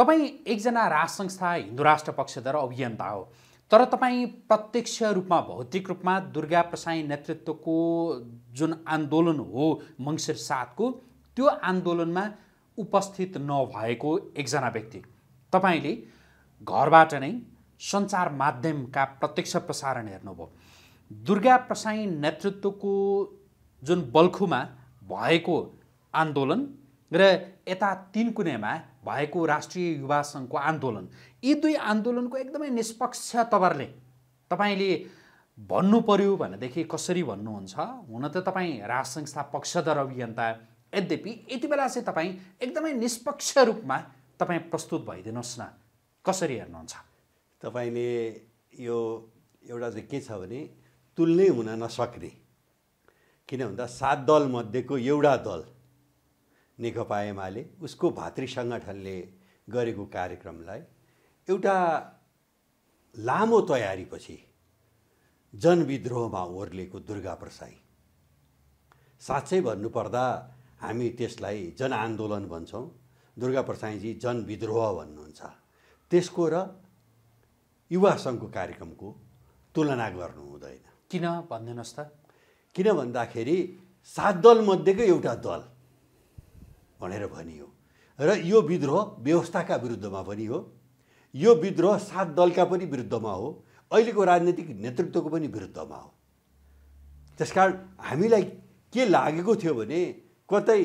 तपाईँ एकजना राज संस्था हिन्दू राष्ट्र पक्षद्वारा अभियन्ता हो तर तपाईँ प्रत्यक्ष रूपमा भौतिक रूपमा दुर्गा प्रसाई नेतृत्वको जुन आन्दोलन हो मङ्सिर सातको त्यो आन्दोलनमा उपस्थित नभएको एकजना व्यक्ति तपाईँले घरबाट नै सञ्चार माध्यमका प्रत्यक्ष प्रसारण हेर्नुभयो दुर्गा प्रसाई नेतृत्वको जुन बल्खुमा भएको आन्दोलन र यता तिन कुनेमा भएको राष्ट्रिय युवा सङ्घको आन्दोलन यी दुई आन्दोलनको एकदमै निष्पक्ष तवरले तपाईँले भन्नु पर्यो भनेदेखि कसरी भन्नुहुन्छ हुन त तपाईँ राज संस्था पक्षधर अभियन्ता यद्यपि यति बेला चाहिँ तपाईँ एकदमै निष्पक्ष रूपमा तपाईँ प्रस्तुत भइदिनुहोस् न कसरी हेर्नुहुन्छ तपाईँले यो एउटा चाहिँ के छ भने तुलनै हुन नसक्ने किन भन्दा सात दलमध्येको एउटा दल नेकपा एमाले उसको भातृ सङ्गठनले गरेको कार्यक्रमलाई एउटा लामो तयारीपछि जनविद्रोहमा ओर्लेको दुर्गा प्रसाई साँच्चै भन्नुपर्दा हामी त्यसलाई जनआन्दोलन भन्छौँ दुर्गा प्रसाईजी जनविद्रोह भन्नुहुन्छ त्यसको र युवा सङ्घको कार्यक्रमको तुलना गर्नु हुँदैन किन भनिदिनुहोस् त किन भन्दाखेरि सात दलमध्येकै एउटा दल भनेर भनियो र यो विद्रोह व्यवस्थाका विरुद्धमा पनि हो यो विद्रोह सात दलका पनि विरुद्धमा हो अहिलेको राजनीतिक नेतृत्वको पनि विरुद्धमा हो त्यसकारण हामीलाई के लागेको थियो भने कतै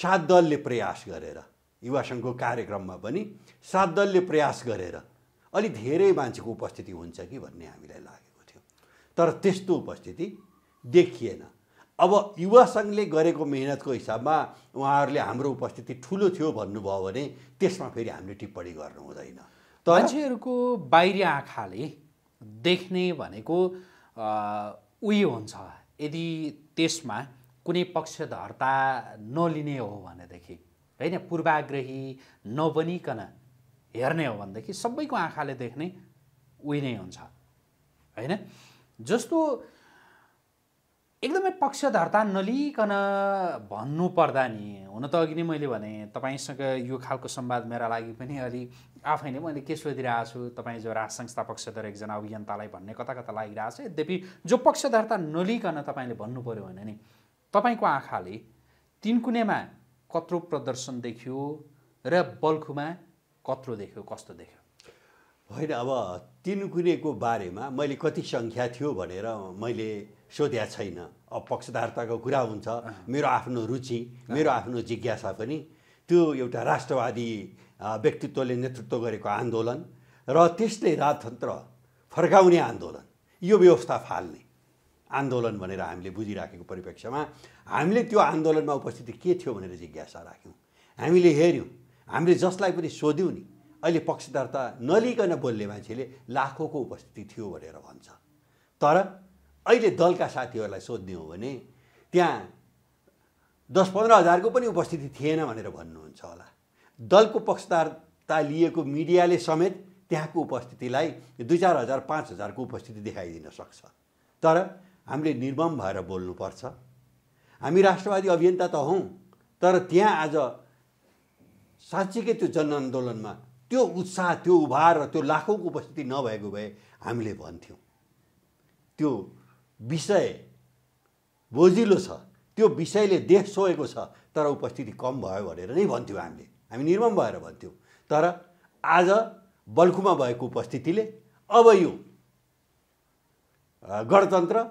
सात दलले प्रयास गरेर युवा सङ्घको कार्यक्रममा पनि सात दलले प्रयास गरेर अलिक धेरै मान्छेको उपस्थिति हुन्छ कि भन्ने हामीलाई लागेको थियो तर त्यस्तो उपस्थिति देखिएन अब युवा सङ्घले गरेको मेहनतको हिसाबमा उहाँहरूले हाम्रो उपस्थिति ठुलो थियो भन्नुभयो भने त्यसमा फेरि हामीले टिप्पणी गर्नु हुँदैन मान्छेहरूको बाहिरी आँखाले देख्ने भनेको उयो हुन्छ यदि त्यसमा कुनै पक्षधरता नलिने हो भनेदेखि होइन पूर्वाग्रही नबनिकन हेर्ने हो भनेदेखि सबैको आँखाले देख्ने उयो नै हुन्छ होइन जस्तो एकदमै पक्षधरता नलिकन भन्नुपर्दा नि हुन त अघि नै मैले भने तपाईँसँग यो खालको संवाद मेरा लागि पनि अलि आफै नै मैले के सोधिरहेको छु तपाईँ जो राज संस्था पक्षधर एकजना अभियन्तालाई भन्ने कता कता लागिरहेको छ यद्यपि जो पक्षधरता नलिकन तपाईँले भन्नु पऱ्यो भने नि तपाईँको आँखाले तिनकुनेमा कत्रो प्रदर्शन देखियो र बल्खुमा कत्रो देख्यो कस्तो देख्यो होइन अब तिनकुनेको बारेमा मैले कति सङ्ख्या थियो भनेर मैले सोध्या छैन अब पक्षधारताको कुरा हुन्छ मेरो आफ्नो रुचि मेरो आफ्नो जिज्ञासा पनि त्यो एउटा राष्ट्रवादी व्यक्तित्वले नेतृत्व गरेको आन्दोलन र त्यसले राजतन्त्र फर्काउने आन्दोलन यो व्यवस्था फाल्ने आन्दोलन भनेर हामीले बुझिराखेको परिप्रेक्ष्यमा हामीले त्यो आन्दोलनमा उपस्थिति के थियो भनेर जिज्ञासा राख्यौँ हामीले हेऱ्यौँ हामीले जसलाई पनि सोध्यौँ नि अहिले पक्षधरता नलिकन बोल्ने मान्छेले लाखौँको उपस्थिति थियो भनेर भन्छ तर अहिले दलका साथीहरूलाई सोध्ने हो भने त्यहाँ दस पन्ध्र हजारको पनि उपस्थिति थिएन भनेर भन्नुहुन्छ होला दलको पक्षधारता लिएको मिडियाले समेत त्यहाँको उपस्थितिलाई दुई चार हजार पाँच हजारको उपस्थिति देखाइदिन सक्छ तर हामीले निर्मम भएर बोल्नुपर्छ हामी राष्ट्रवादी अभियन्ता त हौँ तर त्यहाँ आज साँच्चीकै त्यो जनआन्दोलनमा त्यो उत्साह त्यो उभार र त्यो लाखौँको उपस्थिति नभएको भए हामीले भन्थ्यौँ त्यो विषय बोजिलो छ त्यो विषयले देश सोएको छ तर उपस्थिति कम भयो भनेर नै भन्थ्यौँ हामीले हामी निर्मम भएर भन्थ्यौँ तर आज बल्खुमा भएको उपस्थितिले अब यो गणतन्त्र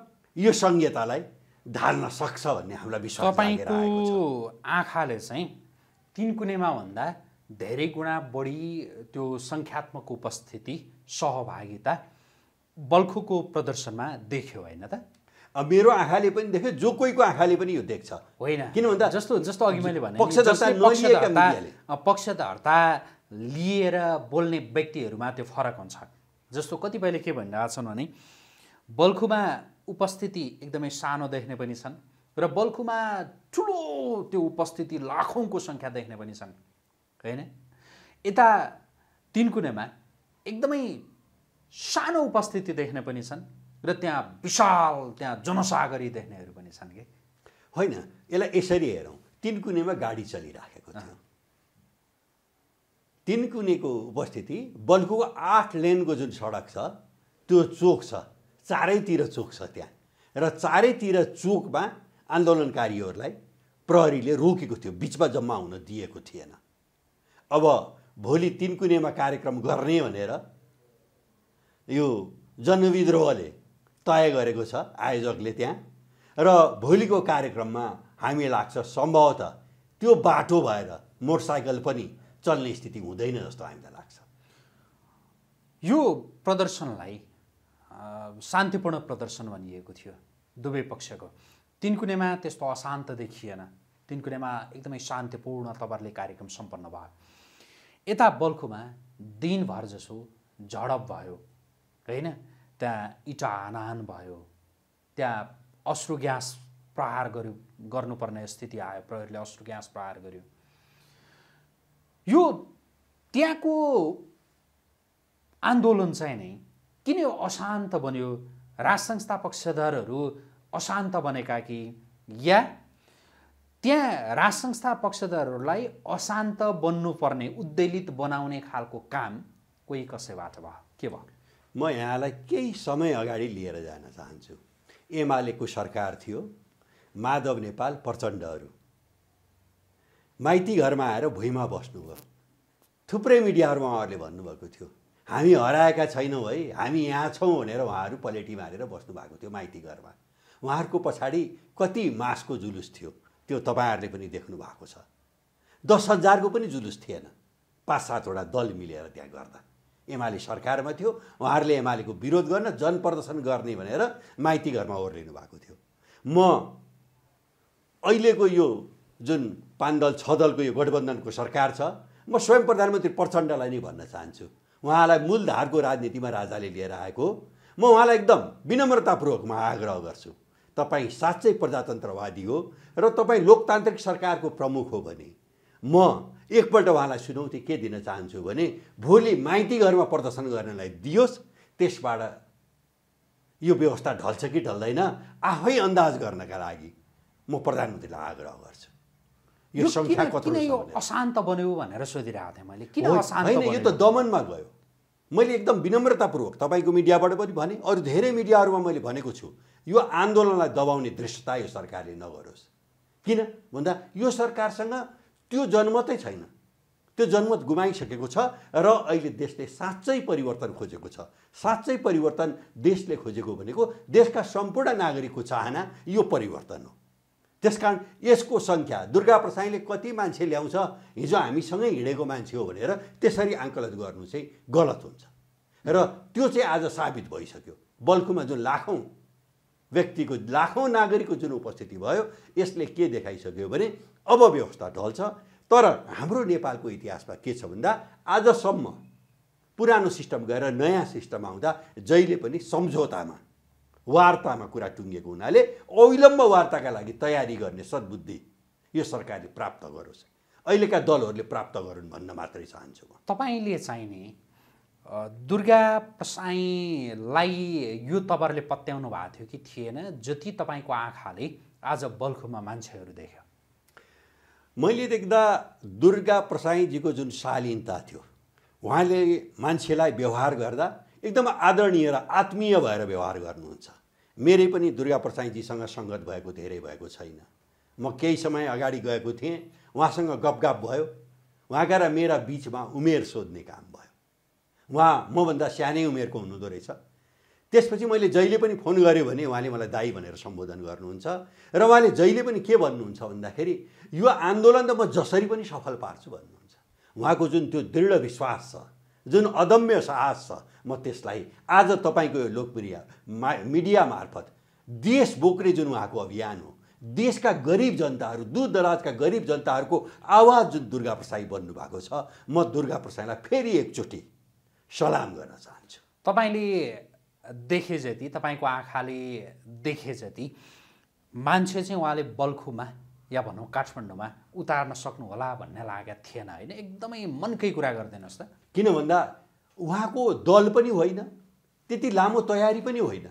यो संहितालाई ढाल्न सक्छ भन्ने हामीलाई विश्वास तपाईँको आँखाले चाहिँ तिन कुनेमा भन्दा धेरै गुणा बढी त्यो सङ्ख्यात्मक उपस्थिति सहभागिता बल्खुको प्रदर्शनमा देख्यो होइन त मेरो आँखाले पनि देख्यो जो कोहीको आँखाले पनि यो देख्छ होइन किन भन्दा जस्तो जस्तो अघि मैले भने पक्षधर्ता लिएर बोल्ने व्यक्तिहरूमा त्यो फरक हुन्छ जस्तो कतिपयले के भनिरहेछन् भने बल्खुमा उपस्थिति एकदमै सानो देख्ने पनि छन् र बल्खुमा ठुलो त्यो उपस्थिति लाखौँको सङ्ख्या देख्ने पनि छन् होइन यता तिनकुनेमा एकदमै सानो उपस्थिति देख्ने पनि छन् र त्यहाँ विशाल त्यहाँ जनसागरी देख्नेहरू पनि छन् कि होइन यसलाई यसरी हेरौँ तिन कुनेमा गाडी चलिराखेको थियो कुनेको उपस्थिति बल्कुको आठ लेनको जुन सडक छ त्यो चोक छ चारैतिर चोक छ त्यहाँ र चारैतिर चोकमा आन्दोलनकारीहरूलाई प्रहरीले रोकेको थियो बिचमा जम्मा हुन दिएको थिएन अब भोलि तिन कुनेमा कार्यक्रम गर्ने भनेर यो जनविद्रोहले तय गरेको छ आयोजकले त्यहाँ र भोलिको कार्यक्रममा हामी लाग्छ सम्भवतः त्यो बाटो भएर मोटरसाइकल पनि चल्ने स्थिति हुँदैन जस्तो हामीलाई लाग्छ यो प्रदर्शनलाई शान्तिपूर्ण प्रदर्शन भनिएको थियो दुवै पक्षको तिन कुनैमा त्यस्तो अशान्त देखिएन तिन कुनैमा एकदमै शान्तिपूर्ण तपाईँहरूले कार्यक्रम सम्पन्न भयो यता बल्खुमा दिनभर जसो झडप भयो होइन त्यहाँ इटा भयो त्यहाँ अश्रु ग्यास प्रहार गर्यो गर्नुपर्ने स्थिति आयो प्रहरीले अश्रु ग्यास प्रहार गर्यो यो त्यहाँको आन्दोलन चाहिँ नै किन यो अशान्त बन्यो राज संस्थापक सदरहरू अशान्त बनेका कि या त्यहाँ राज संस्था पक्षधरहरूलाई अशान्त बन्नुपर्ने उद्वेलित बनाउने खालको काम कोही कसैबाट भयो के भयो म यहाँलाई केही समय अगाडि लिएर जान चाहन्छु एमालेको सरकार थियो माधव नेपाल प्रचण्डहरू माइती घरमा आएर भुइँमा बस्नुभयो थुप्रै मिडियाहरूमा उहाँहरूले भन्नुभएको थियो हामी हराएका छैनौँ है हामी यहाँ छौँ भनेर उहाँहरू पलेटी मारेर बस्नु भएको थियो माइती घरमा उहाँहरूको पछाडि कति मासको जुलुस थियो त्यो तपाईँहरूले पनि देख्नु भएको छ दस हजारको पनि जुलुस थिएन पाँच सातवटा दल मिलेर त्यहाँ गर्दा एमाले सरकारमा थियो उहाँहरूले एमालेको विरोध गर्न जनप्रदर्शन गर्ने भनेर माइती घरमा ओर्लिनु भएको थियो म अहिलेको यो जुन पाँच दल छ दलको यो गठबन्धनको सरकार छ म स्वयं प्रधानमन्त्री प्रचण्डलाई नै भन्न चाहन्छु उहाँलाई मूलधारको राजनीतिमा राजाले लिएर आएको म उहाँलाई एकदम विनम्रतापूर्वक म आग्रह गर्छु तपाईँ साँच्चै प्रजातन्त्रवादी हो र तपाईँ लोकतान्त्रिक सरकारको प्रमुख हो भने म एकपल्ट उहाँलाई चुनौती के दिन चाहन्छु भने भोलि माइती घरमा प्रदर्शन गर्नलाई दियोस् त्यसबाट यो व्यवस्था ढल्छ कि ढल्दैन आफै अन्दाज गर्नका लागि म प्रधानमन्त्रीलाई आग्रह गर्छु यो संख्या कति अशान्त बन्यो भनेर सोधिरहेको थिएँ मैले किन होइन यो त दमनमा गयो मैले एकदम विनम्रतापूर्वक तपाईँको मिडियाबाट पनि भने अरू धेरै मिडियाहरूमा मैले भनेको छु यो आन्दोलनलाई दबाउने दृष्टता यो सरकारले नगरोस् किन भन्दा यो सरकारसँग त्यो जनमतै छैन त्यो जनमत गुमाइसकेको छ र अहिले देशले साँच्चै परिवर्तन खोजेको छ साँच्चै परिवर्तन देशले खोजेको भनेको देशका सम्पूर्ण नागरिकको चाहना यो परिवर्तन हो त्यस कारण यसको सङ्ख्या दुर्गा प्रसाईले कति मान्छे ल्याउँछ हिजो हामीसँगै हिँडेको मान्छे हो भनेर त्यसरी आङ्कलन गर्नु चाहिँ गलत हुन्छ र त्यो चाहिँ आज साबित भइसक्यो बल्कुमा जुन लाखौँ व्यक्तिको लाखौँ नागरिकको जुन उपस्थिति भयो यसले के देखाइसक्यो भने अब व्यवस्था ढल्छ तर हाम्रो नेपालको इतिहासमा के छ भन्दा आजसम्म पुरानो सिस्टम गएर नयाँ सिस्टम आउँदा जहिले पनि सम्झौतामा वार्तामा कुरा टुङ्गेको हुनाले अविलम्ब वार्ताका लागि तयारी गर्ने सद्बुद्धि यो सरकारले प्राप्त गरोस् अहिलेका दलहरूले प्राप्त गरून् भन्न मात्रै चाहन्छु म तपाईँले चाहिने दुर्गा प्रसाईलाई यो तपाईँहरूले पत्याउनु भएको थियो कि थिएन जति तपाईँको आँखाले आज बल्खुमा मान्छेहरू देख्यो मैले देख्दा दुर्गा प्रसाईजीको जुन शालीनता थियो उहाँले मान्छेलाई व्यवहार गर्दा एकदम आदरणीय र आत्मीय भएर व्यवहार गर्नुहुन्छ मेरै पनि दुर्गा प्रसाईजीसँग सङ्गत भएको धेरै भएको छैन म केही समय अगाडि गएको थिएँ उहाँसँग गपगाप भयो उहाँका र मेरा बिचमा उमेर सोध्ने काम भयो उहाँ मभन्दा सानै उमेरको हुनुहुँदो रहेछ त्यसपछि मैले जहिले पनि फोन गरेँ भने उहाँले मलाई दाई भनेर सम्बोधन गर्नुहुन्छ र उहाँले जहिले पनि के भन्नुहुन्छ भन्दाखेरि यो आन्दोलन त म जसरी पनि सफल पार्छु भन्नुहुन्छ उहाँको जुन त्यो दृढ विश्वास छ जुन अदम्य साहस छ म त्यसलाई आज तपाईँको यो लोकप्रिय मिडिया मार्फत देश बोक्ने जुन उहाँको अभियान हो देशका गरिब जनताहरू दूर दराजका गरिब जनताहरूको आवाज जुन दुर्गा प्रसाई बन्नुभएको छ म दुर्गा प्रसाईलाई फेरि एकचोटि सलाम गर्न चाहन्छु तपाईँले देखे जति तपाईँको आँखाले देखे जति मान्छे चाहिँ उहाँले बल्खुमा या भनौँ काठमाडौँमा उतार्न सक्नुहोला भन्ने लागेको थिएन होइन एकदमै मनकै कुरा गरिदिनुहोस् त किन भन्दा उहाँको दल पनि होइन त्यति लामो तयारी पनि होइन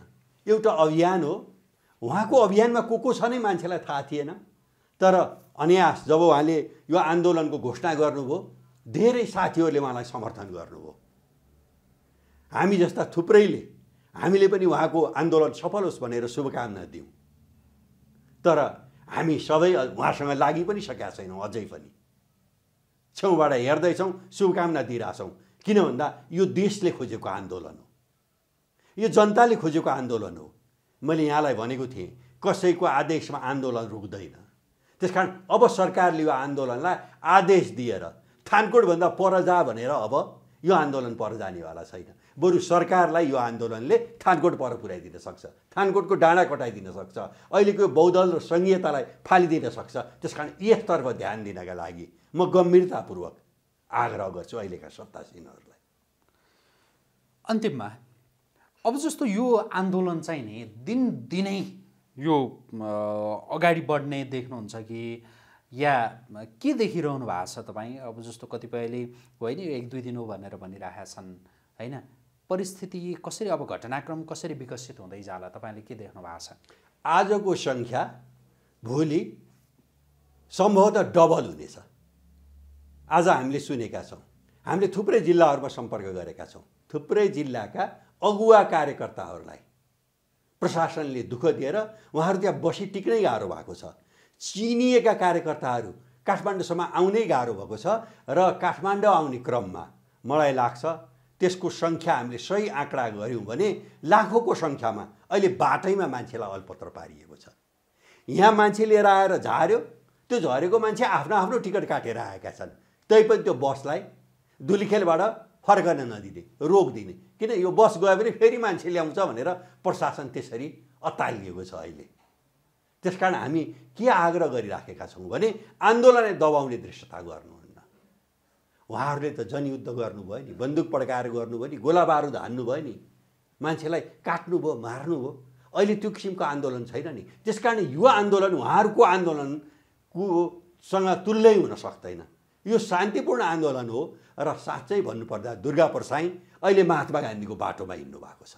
एउटा अभियान हो उहाँको अभियानमा को को छ नै मान्छेलाई थाहा थिएन तर अन्यास जब उहाँले यो आन्दोलनको घोषणा गर्नुभयो धेरै साथीहरूले उहाँलाई समर्थन गर्नुभयो हामी जस्ता थुप्रैले हामीले पनि उहाँको आन्दोलन सफल होस् भनेर शुभकामना दिउँ तर हामी सबै उहाँसँग लागि पनि सकेका छैनौँ अझै पनि छेउबाट हेर्दैछौँ शुभकामना दिइरहेछौँ किन भन्दा यो देशले खोजेको आन्दोलन हो यो जनताले खोजेको आन्दोलन हो मैले यहाँलाई भनेको थिएँ कसैको आदेशमा आन्दोलन रुक्दैन त्यस अब सरकारले यो आन्दोलनलाई आदेश दिएर थानकोटभन्दा पर जा भनेर अब यो आन्दोलन पर जानेवाला छैन बरु सरकारलाई यो आन्दोलनले थानकोट पर पुर्याइदिन सक्छ थानकोटको डाँडा कटाइदिन सक्छ अहिलेको बौद्धल र सङ्घीयतालाई फालिदिन सक्छ त्यस कारण यसतर्फ ध्यान दिनका लागि म गम्भीरतापूर्वक आग्रह गर्छु अहिलेका सत्तासीनहरूलाई अन्तिममा अब जस्तो यो आन्दोलन चाहिँ नि दिन दिनै यो अगाडि बढ्ने देख्नुहुन्छ कि या के देखिरहनु भएको छ तपाईँ अब जस्तो कतिपयले होइन एक दुई दिन हो भनेर भनिरहेका छन् होइन परिस्थिति कसरी अब घटनाक्रम कसरी विकसित हुँदै जाला तपाईँले के देख्नु भएको छ आजको सङ्ख्या भोलि सम्भवतः डबल हुनेछ आज हामीले सुनेका छौँ हामीले थुप्रै जिल्लाहरूमा सम्पर्क गरेका छौँ थुप्रै जिल्लाका अगुवा कार्यकर्ताहरूलाई प्रशासनले दुःख दिएर उहाँहरू त्यहाँ बसी टिक्नै गाह्रो भएको छ चिनिएका कार्यकर्ताहरू काठमाडौँसम्म आउनै गाह्रो भएको छ र काठमाडौँ आउने क्रममा मलाई लाग्छ त्यसको सङ्ख्या हामीले सही आँकडा गऱ्यौँ भने लाखौँको सङ्ख्यामा अहिले बाटैमा मान्छेलाई अलपत्र पारिएको छ यहाँ मान्छे लिएर आएर झार्यो त्यो झरेको मान्छे आफ्नो आफ्नो टिकट काटेर आएका छन् पनि त्यो बसलाई दुलीखेलबाट फर्कन नदिने रोकिदिने किन यो बस गयो भने फेरि मान्छे ल्याउँछ भनेर प्रशासन त्यसरी अतालिएको छ अहिले त्यस कारण हामी के आग्रह गरिराखेका छौँ भने आन्दोलनलाई दबाउने दृश्यता गर्नुहुन्न उहाँहरूले त जनयुद्ध गर्नुभयो नि बन्दुक पड्काएर गर्नुभयो नि गोला बारुद हान्नुभयो नि मान्छेलाई काट्नु भयो मार्नु भयो अहिले त्यो किसिमको आन्दोलन छैन नि त्यस कारण यो आन्दोलन उहाँहरूको आन्दोलनको सँग तुल्यै हुन सक्दैन यो शान्तिपूर्ण आन्दोलन हो र साँच्चै भन्नुपर्दा दुर्गा प्रसाई अहिले महात्मा गान्धीको बाटोमा हिँड्नु भएको छ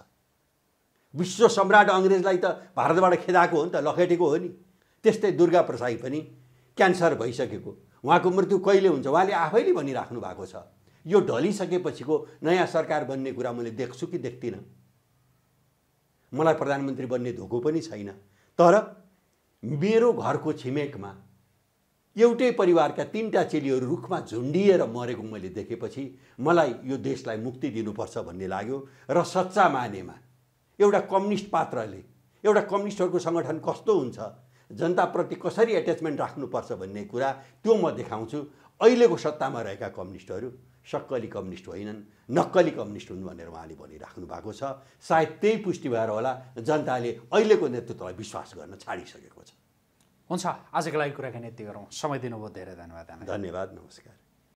विश्व सम्राट अङ्ग्रेजलाई त भारतबाट खेदाएको हो नि त लखेटेको हो नि त्यस्तै दुर्गा प्रसाई पनि क्यान्सर भइसकेको उहाँको मृत्यु कहिले हुन्छ उहाँले आफैले भनिराख्नु भएको छ यो ढलिसकेपछिको नयाँ सरकार बन्ने कुरा मैले देख्छु कि देख्दिनँ मलाई प्रधानमन्त्री बन्ने धोको पनि छैन तर मेरो घरको छिमेकमा एउटै परिवारका तिनवटा चेलीहरू रुखमा झुन्डिएर मरेको मैले देखेपछि मलाई यो देशलाई मुक्ति दिनुपर्छ भन्ने लाग्यो र सच्चा मानेमा एउटा कम्युनिस्ट पात्रले एउटा कम्युनिस्टहरूको सङ्गठन कस्तो हुन्छ जनताप्रति कसरी एट्याचमेन्ट राख्नुपर्छ भन्ने कुरा त्यो म देखाउँछु अहिलेको सत्तामा रहेका कम्युनिस्टहरू सक्कली कम्युनिस्ट होइनन् नक्कली कम्युनिस्ट हुन् भनेर उहाँले भनिराख्नु भएको छ सायद त्यही पुष्टि भएर होला जनताले अहिलेको नेतृत्वलाई विश्वास गर्न छाडिसकेको छ हुन्छ आजको लागि कुराकानी यति गरौँ समय दिनुभयो धेरै धन्यवाद धन्यवाद नमस्कार